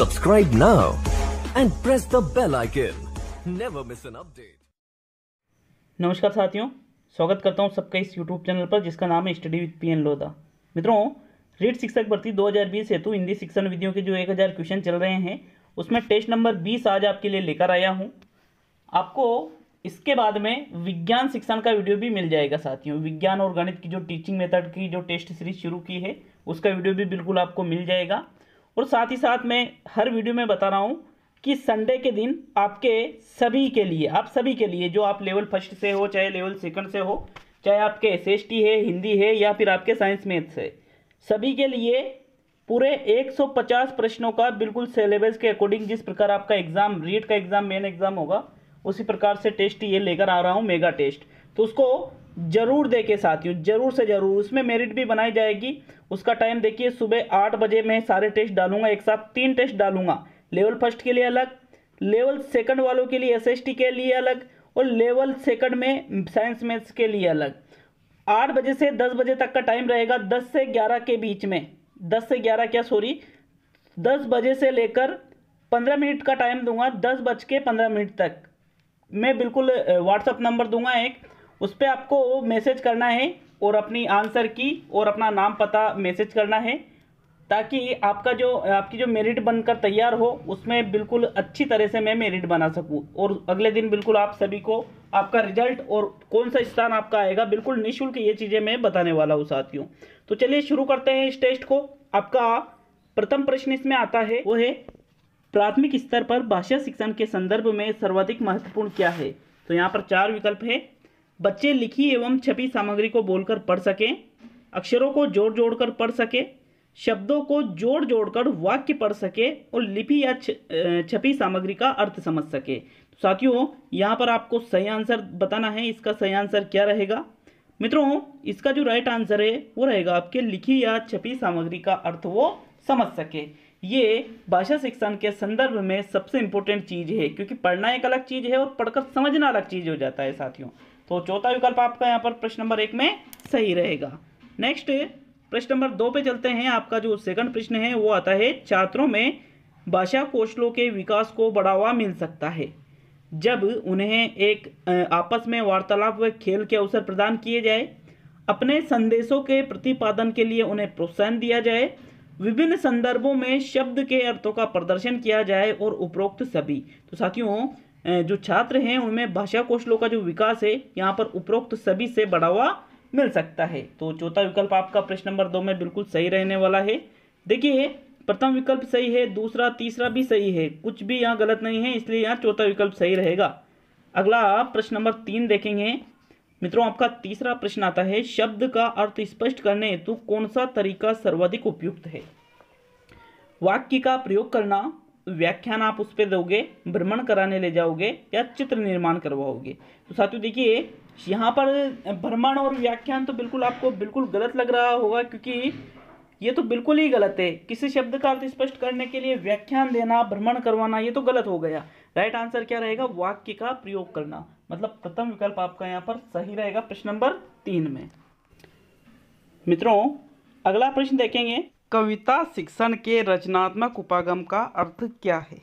Subscribe now and press the bell icon. Never miss an update. नमस्कार साथियों स्वागत करता हूं सबका इस YouTube चैनल पर जिसका नाम है स्टडी विद पीएन लोधा मित्रों रीट शिक्षक भर्ती 2020 हेतु हिंदी शिक्षण विधियों के जो 1000 क्वेश्चन चल रहे हैं उसमें टेस्ट नंबर 20 आज आपके लिए लेकर आया हूं आपको इसके बाद में विज्ञान शिक्षण का वीडियो भी मिल जाएगा साथियों विज्ञान और गणित की जो टीचिंग मेथड की जो टेस्ट सीरीज शुरू की है उसका वीडियो भी बिल्कुल आपको मिल जाएगा और साथ ही साथ मैं हर वीडियो में बता रहा हूँ कि संडे के दिन आपके सभी के लिए आप सभी के लिए जो आप लेवल फर्स्ट से हो चाहे लेवल सेकंड से हो चाहे आपके एस है हिंदी है या फिर आपके साइंस मैथ्स है सभी के लिए पूरे 150 प्रश्नों का बिल्कुल सिलेबस के अकॉर्डिंग जिस प्रकार आपका एग्ज़ाम रीट का एग्ज़ाम मेन एग्ज़ाम होगा उसी प्रकार से टेस्ट ये लेकर आ रहा हूँ मेगा टेस्ट तो उसको ज़रूर देखिए साथियों ज़रूर से ज़रूर उसमें मेरिट भी बनाई जाएगी उसका टाइम देखिए सुबह आठ बजे मैं सारे टेस्ट डालूंगा एक साथ तीन टेस्ट डालूंगा लेवल फर्स्ट के लिए अलग लेवल सेकंड वालों के लिए एसएसटी के लिए अलग और लेवल सेकंड में साइंस मैथ्स के लिए अलग आठ बजे से दस बजे तक का टाइम रहेगा दस से ग्यारह के बीच में दस से ग्यारह क्या सॉरी दस बजे से लेकर पंद्रह मिनट का टाइम दूंगा दस बज के पंद्रह मिनट तक मैं बिल्कुल व्हाट्सअप नंबर दूंगा एक उस पर आपको मैसेज करना है और अपनी आंसर की और अपना नाम पता मैसेज करना है ताकि आपका जो आपकी जो मेरिट बनकर तैयार हो उसमें बिल्कुल अच्छी तरह से मैं मेरिट बना सकूं और अगले दिन बिल्कुल आप सभी को आपका रिजल्ट और कौन सा स्थान आपका आएगा बिल्कुल निःशुल्क ये चीज़ें मैं बताने वाला हूँ साथियों तो चलिए शुरू करते हैं इस टेस्ट को आपका प्रथम प्रश्न इसमें आता है वो है प्राथमिक स्तर पर भाषा शिक्षण के संदर्भ में सर्वाधिक महत्वपूर्ण क्या है तो यहाँ पर चार विकल्प है बच्चे लिखी एवं छपी सामग्री को बोलकर पढ़ सकें अक्षरों को जोड़ जोड़ कर पढ़ सके शब्दों को जोड़ जोड़ कर वाक्य पढ़ सके और लिपि या छपी सामग्री का अर्थ समझ सके तो साथियों यहाँ पर आपको सही आंसर बताना है इसका सही आंसर क्या रहेगा मित्रों इसका जो राइट आंसर है वो रहेगा आपके लिखी या छपी सामग्री का अर्थ वो समझ सके ये भाषा शिक्षण के संदर्भ में सबसे इंपॉर्टेंट चीज़ है क्योंकि पढ़ना एक अलग चीज़ है और पढ़कर समझना अलग चीज़ हो जाता है साथियों तो चौथा विकल्प आपका यहाँ पर प्रश्न नंबर एक में सही रहेगा नेक्स्ट प्रश्न नंबर दो पे चलते हैं आपका जो सेकंड प्रश्न है वो आता है छात्रों में भाषा कौशलों के विकास को बढ़ावा मिल सकता है जब उन्हें एक आपस में वार्तालाप व खेल के अवसर प्रदान किए जाए अपने संदेशों के प्रतिपादन के लिए उन्हें प्रोत्साहन दिया जाए विभिन्न संदर्भों में शब्द के अर्थों का प्रदर्शन किया जाए और उपरोक्त सभी तो साथियों जो छात्र हैं उनमें भाषा कौशलों का जो विकास है यहाँ पर उपरोक्त सभी से बढ़ावा मिल सकता है तो चौथा विकल्प आपका प्रश्न नंबर दो में बिल्कुल सही रहने वाला है देखिए प्रथम विकल्प सही है दूसरा तीसरा भी सही है कुछ भी यहाँ गलत नहीं है इसलिए यहाँ चौथा विकल्प सही रहेगा अगला प्रश्न नंबर तीन देखेंगे मित्रों आपका तीसरा प्रश्न आता है शब्द का अर्थ स्पष्ट करने हेतु कौन सा तरीका सर्वाधिक उपयुक्त है वाक्य का प्रयोग करना व्याख्यान आप उस पर दोगे भ्रमण कराने ले जाओगे या चित्र निर्माण करवाओगे तो साथियों देखिए यहाँ पर भ्रमण और व्याख्यान तो बिल्कुल आपको बिल्कुल गलत लग रहा होगा क्योंकि ये तो बिल्कुल ही गलत है किसी शब्द का अर्थ स्पष्ट करने के लिए व्याख्यान देना भ्रमण करवाना ये तो गलत हो गया राइट आंसर क्या रहेगा वाक्य का प्रयोग करना मतलब प्रथम विकल्प आपका यहाँ पर सही रहेगा प्रश्न नंबर तीन में मित्रों अगला प्रश्न देखेंगे कविता शिक्षण के रचनात्मक उपागम का अर्थ क्या है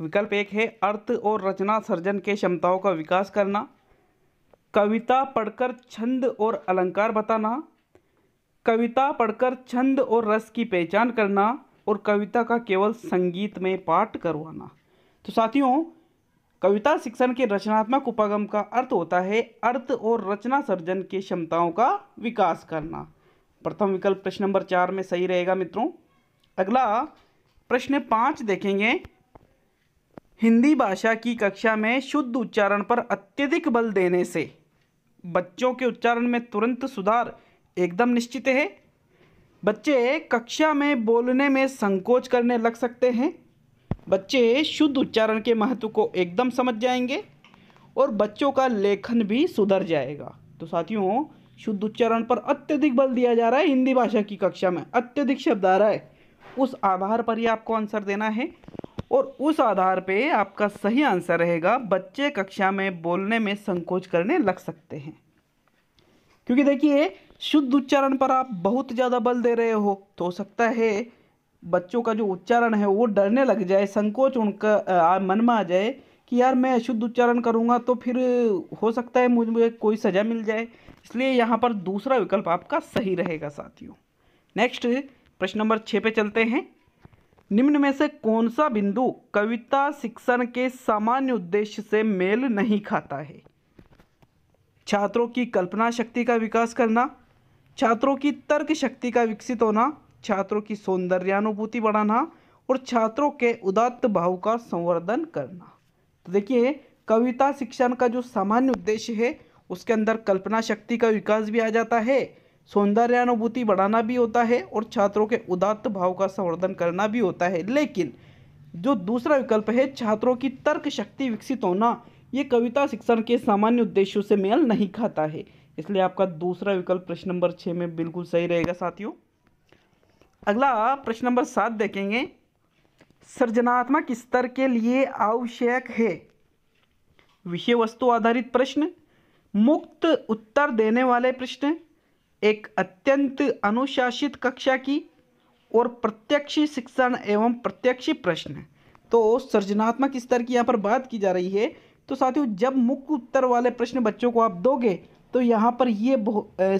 विकल्प एक है अर्थ और रचना सर्जन के क्षमताओं का विकास करना कविता पढ़कर छंद और अलंकार बताना कविता पढ़कर छंद और रस की पहचान करना और कविता का केवल संगीत में पाठ करवाना तो साथियों कविता शिक्षण के रचनात्मक उपागम का अर्थ होता है अर्थ और रचना सर्जन के क्षमताओं का विकास करना प्रथम विकल्प प्रश्न नंबर चार में सही रहेगा मित्रों अगला प्रश्न पाँच देखेंगे हिंदी भाषा की कक्षा में शुद्ध उच्चारण पर अत्यधिक बल देने से बच्चों के उच्चारण में तुरंत सुधार एकदम निश्चित है बच्चे कक्षा में बोलने में संकोच करने लग सकते हैं बच्चे शुद्ध उच्चारण के महत्व को एकदम समझ जाएंगे और बच्चों का लेखन भी सुधर जाएगा तो साथियों शुद्ध उच्चारण पर अत्यधिक बल दिया जा रहा है हिंदी भाषा की कक्षा में अत्यधिक शब्द आ रहा है उस आधार पर ही आपको आंसर देना है और उस आधार पे आपका सही आंसर रहेगा बच्चे कक्षा में बोलने में संकोच करने लग सकते हैं क्योंकि देखिए शुद्ध उच्चारण पर आप बहुत ज़्यादा बल दे रहे हो तो हो सकता है बच्चों का जो उच्चारण है वो डरने लग जाए संकोच उनका आ, मन में आ जाए कि यार मैं अशुद्ध उच्चारण करूँगा तो फिर हो सकता है मुझे, मुझे कोई सज़ा मिल जाए इसलिए यहाँ पर दूसरा विकल्प आपका सही रहेगा साथियों नेक्स्ट प्रश्न नंबर छः पे चलते हैं निम्न में से कौन सा बिंदु कविता शिक्षण के सामान्य उद्देश्य से मेल नहीं खाता है छात्रों की कल्पना शक्ति का विकास करना छात्रों की तर्क शक्ति का विकसित होना छात्रों की सौंदर्यानुभूति बढ़ाना और छात्रों के उदात्त भाव का संवर्धन करना तो देखिए कविता शिक्षण का जो सामान्य उद्देश्य है उसके अंदर कल्पना शक्ति का विकास भी आ जाता है सौंदर्यानुभूति बढ़ाना भी होता है और छात्रों के उदात्त भाव का संवर्धन करना भी होता है लेकिन जो दूसरा विकल्प है छात्रों की तर्क शक्ति विकसित होना ये कविता शिक्षण के सामान्य उद्देश्यों से मेल नहीं खाता है इसलिए आपका दूसरा विकल्प प्रश्न नंबर छः में बिल्कुल सही रहेगा साथियों अगला प्रश्न नंबर सात देखेंगे सृजनात्मक स्तर के लिए आवश्यक है विषय वस्तु आधारित प्रश्न मुक्त उत्तर देने वाले प्रश्न एक अत्यंत अनुशासित कक्षा की और प्रत्यक्ष शिक्षण एवं प्रत्यक्ष प्रश्न तो सृजनात्मक स्तर की यहाँ पर बात की जा रही है तो साथियों जब मुख्य उत्तर वाले प्रश्न बच्चों को आप दोगे तो यहाँ पर ये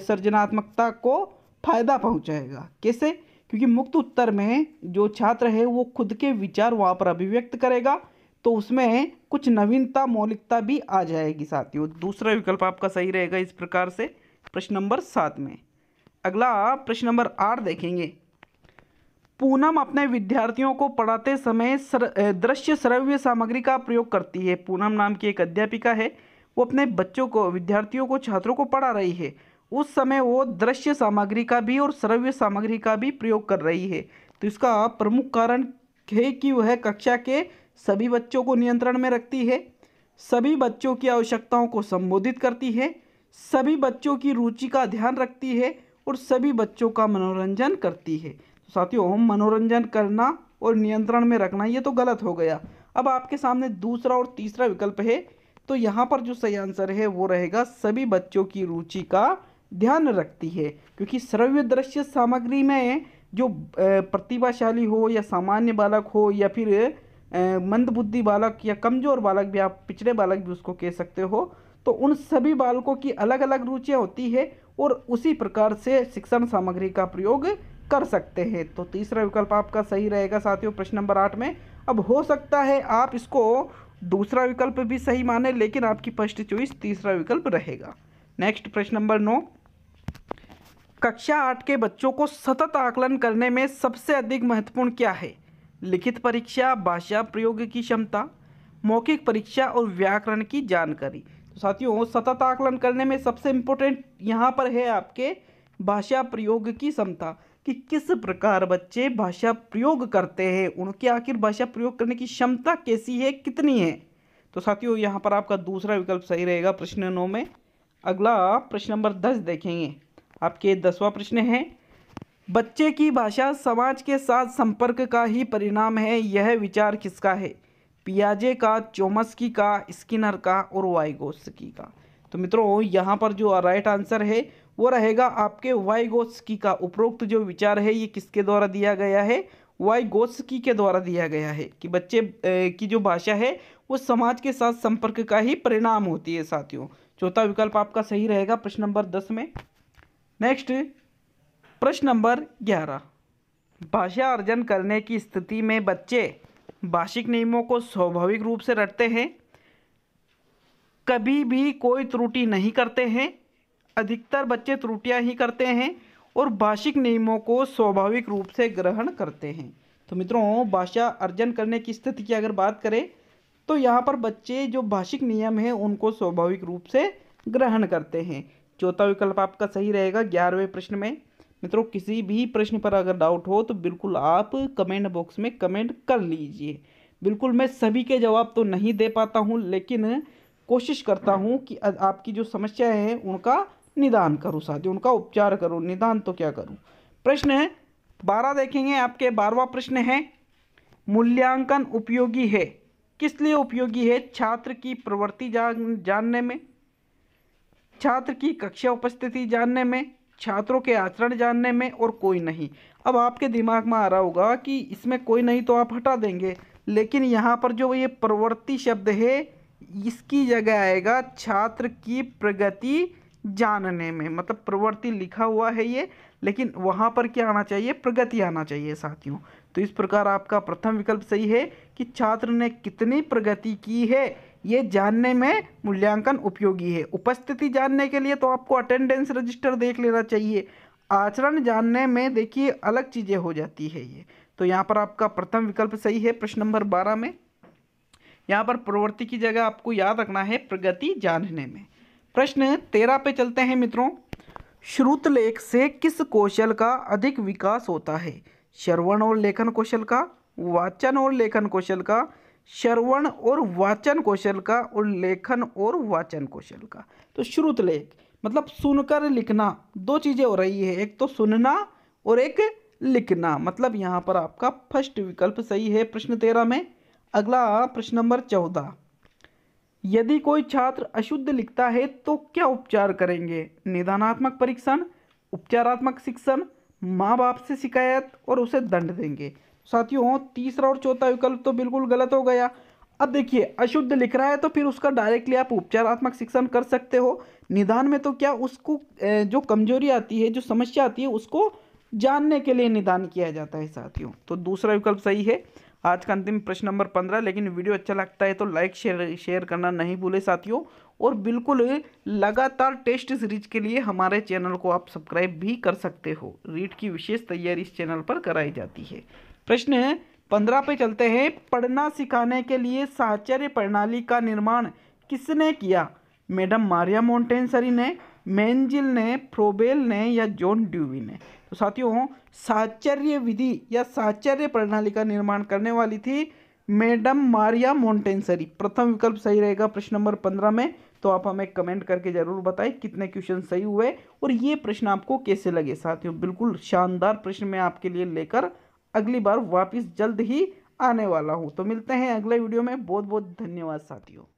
सृजनात्मकता को फायदा पहुँचाएगा कैसे क्योंकि मुक्त उत्तर में जो छात्र है वो खुद के विचार वहाँ पर अभिव्यक्त करेगा तो उसमें कुछ नवीनता मौलिकता भी आ जाएगी साथियों दूसरा विकल्प आपका सही रहेगा इस प्रकार से प्रश्न नंबर सात में अगला प्रश्न नंबर आठ देखेंगे पूनम अपने विद्यार्थियों को पढ़ाते समय सर, दृश्य श्रव्य सामग्री का प्रयोग करती है पूनम नाम की एक अध्यापिका है वो अपने बच्चों को विद्यार्थियों को छात्रों को पढ़ा रही है उस समय वो दृश्य सामग्री का भी और श्रव्य सामग्री का भी प्रयोग कर रही है तो इसका प्रमुख कारण है कि वह कक्षा के सभी बच्चों को नियंत्रण में रखती है सभी बच्चों की आवश्यकताओं को संबोधित करती है सभी बच्चों की रुचि का ध्यान रखती है और सभी बच्चों का मनोरंजन करती है तो साथियों हम मनोरंजन करना और नियंत्रण में रखना ये तो गलत हो गया अब आपके सामने दूसरा और तीसरा विकल्प है तो यहाँ पर जो सही आंसर है वो रहेगा सभी बच्चों की रुचि का ध्यान रखती है क्योंकि श्रव्य दृश्य सामग्री में जो प्रतिभाशाली हो या सामान्य बालक हो या फिर मंदबुद्धि बालक या कमज़ोर बालक भी आप पिछड़े बालक भी उसको कह सकते हो तो उन सभी बालकों की अलग अलग रुचियाँ होती है और उसी प्रकार से शिक्षण सामग्री का प्रयोग कर सकते हैं तो तीसरा विकल्प आपका सही रहेगा साथियों प्रश्न नंबर आठ में अब हो सकता है आप इसको दूसरा विकल्प भी सही माने लेकिन आपकी फर्स्ट चॉइस तीसरा विकल्प रहेगा नेक्स्ट प्रश्न नंबर नौ कक्षा आठ के बच्चों को सतत आकलन करने में सबसे अधिक महत्वपूर्ण क्या है लिखित परीक्षा भाषा प्रयोग की क्षमता मौखिक परीक्षा और व्याकरण की जानकारी तो साथियों सतत आकलन करने में सबसे इम्पोर्टेंट यहाँ पर है आपके भाषा प्रयोग की क्षमता कि किस प्रकार बच्चे भाषा प्रयोग करते हैं उनके आखिर भाषा प्रयोग करने की क्षमता कैसी है कितनी है तो साथियों यहाँ पर आपका दूसरा विकल्प सही रहेगा प्रश्न नौ में अगला प्रश्न नंबर दस देखेंगे आपके दसवां प्रश्न है बच्चे की भाषा समाज के साथ संपर्क का ही परिणाम है यह विचार किसका है पियाजे का चोमस्की का स्किनर का और वाइगोस्की का तो मित्रों यहाँ पर जो राइट आंसर है वो रहेगा आपके वाइगोस्की का उपरोक्त जो विचार है ये किसके द्वारा दिया गया है वाइगोस्की के द्वारा दिया गया है कि बच्चे की जो भाषा है वो समाज के साथ संपर्क का ही परिणाम होती है साथियों चौथा विकल्प आपका सही रहेगा प्रश्न नंबर दस में नेक्स्ट प्रश्न नंबर ग्यारह भाषा अर्जन करने की स्थिति में बच्चे भाषिक नियमों को स्वाभाविक रूप से रटते हैं कभी भी कोई त्रुटि नहीं करते हैं अधिकतर बच्चे त्रुटियां ही करते हैं और भाषिक नियमों को स्वाभाविक रूप से ग्रहण करते हैं तो मित्रों भाषा अर्जन करने की स्थिति की अगर बात करें तो यहाँ पर बच्चे जो भाषिक नियम हैं उनको स्वाभाविक रूप से ग्रहण करते हैं चौथा विकल्प आपका सही रहेगा ग्यारहवें प्रश्न में मित्रों किसी भी प्रश्न पर अगर डाउट हो तो बिल्कुल आप कमेंट बॉक्स में कमेंट कर लीजिए बिल्कुल मैं सभी के जवाब तो नहीं दे पाता हूँ लेकिन कोशिश करता हूँ कि आपकी जो समस्या है उनका निदान करूँ साथियों उनका उपचार करूँ निदान तो क्या करूँ प्रश्न है बारह देखेंगे आपके बारहवा प्रश्न है मूल्यांकन उपयोगी है किस लिए उपयोगी है छात्र की प्रवृत्ति जान जानने में छात्र की कक्षा उपस्थिति जानने में छात्रों के आचरण जानने में और कोई नहीं अब आपके दिमाग में आ रहा होगा कि इसमें कोई नहीं तो आप हटा देंगे लेकिन यहाँ पर जो ये प्रवृत्ति शब्द है इसकी जगह आएगा छात्र की प्रगति जानने में मतलब प्रवृत्ति लिखा हुआ है ये लेकिन वहाँ पर क्या आना चाहिए प्रगति आना चाहिए साथियों तो इस प्रकार आपका प्रथम विकल्प सही है कि छात्र ने कितनी प्रगति की है ये जानने में मूल्यांकन उपयोगी है उपस्थिति जानने के लिए तो आपको अटेंडेंस रजिस्टर देख लेना चाहिए आचरण जानने में देखिए अलग चीज़ें हो जाती है ये तो यहाँ पर आपका प्रथम विकल्प सही है प्रश्न नंबर बारह में यहाँ पर प्रवृत्ति की जगह आपको याद रखना है प्रगति जानने में प्रश्न तेरह पे चलते हैं मित्रों श्रुत लेख से किस कौशल का अधिक विकास होता है श्रवण और लेखन कौशल का वाचन और लेखन कौशल का श्रवण और वाचन कौशल का और लेखन और वाचन कौशल का तो श्रुत लेख मतलब सुनकर लिखना दो चीज़ें हो रही है एक तो सुनना और एक लिखना मतलब यहाँ पर आपका फर्स्ट विकल्प सही है प्रश्न तेरह में अगला प्रश्न नंबर चौदह यदि कोई छात्र अशुद्ध लिखता है तो क्या उपचार करेंगे निदानात्मक परीक्षण उपचारात्मक शिक्षण माँ बाप से शिकायत और उसे दंड देंगे साथियों तीसरा और चौथा विकल्प तो बिल्कुल गलत हो गया अब देखिए अशुद्ध लिख रहा है तो फिर उसका डायरेक्टली आप उपचारात्मक शिक्षण कर सकते हो निदान में तो क्या उसको जो कमजोरी आती है जो समस्या आती है उसको जानने के लिए निदान किया जाता है साथियों तो दूसरा विकल्प सही है आज का अंतिम प्रश्न नंबर पंद्रह लेकिन वीडियो अच्छा लगता है तो लाइक शेयर शेयर करना नहीं भूले साथियों और बिल्कुल लगातार टेस्ट सीरीज के लिए हमारे चैनल को आप सब्सक्राइब भी कर सकते हो रीट की विशेष तैयारी इस चैनल पर कराई जाती है प्रश्न है पंद्रह पे चलते हैं पढ़ना सिखाने के लिए साहचर्य प्रणाली का निर्माण किसने किया मैडम मारिया मोन्टेनसरी ने मेंजिल ने फ्रोबेल ने या जॉन ड्यूवी ने तो साथियों साचर्य विधि या साचर्य प्रणाली का निर्माण करने वाली थी मैडम मारिया मोन्टेनसरी प्रथम विकल्प सही रहेगा प्रश्न नंबर पंद्रह में तो आप हमें कमेंट करके ज़रूर बताएं कितने क्वेश्चन सही हुए और ये प्रश्न आपको कैसे लगे साथियों बिल्कुल शानदार प्रश्न मैं आपके लिए लेकर अगली बार वापस जल्द ही आने वाला हूँ तो मिलते हैं अगले वीडियो में बहुत बहुत धन्यवाद साथियों